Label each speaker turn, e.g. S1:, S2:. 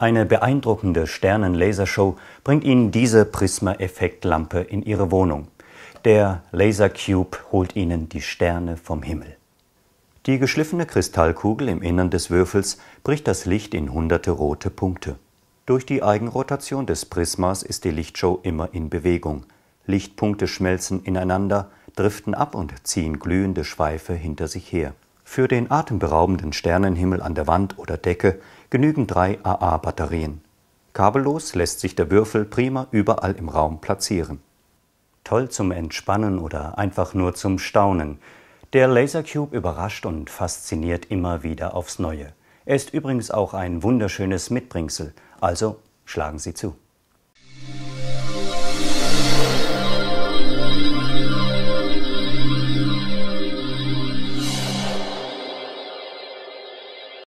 S1: Eine beeindruckende Sternenlasershow bringt Ihnen diese Prisma-Effektlampe in Ihre Wohnung. Der Laser Cube holt Ihnen die Sterne vom Himmel. Die geschliffene Kristallkugel im Innern des Würfels bricht das Licht in hunderte rote Punkte. Durch die Eigenrotation des Prismas ist die Lichtshow immer in Bewegung. Lichtpunkte schmelzen ineinander, driften ab und ziehen glühende Schweife hinter sich her. Für den atemberaubenden Sternenhimmel an der Wand oder Decke genügen drei AA-Batterien. Kabellos lässt sich der Würfel prima überall im Raum platzieren. Toll zum Entspannen oder einfach nur zum Staunen. Der Lasercube überrascht und fasziniert immer wieder aufs Neue. Er ist übrigens auch ein wunderschönes Mitbringsel, also schlagen Sie zu.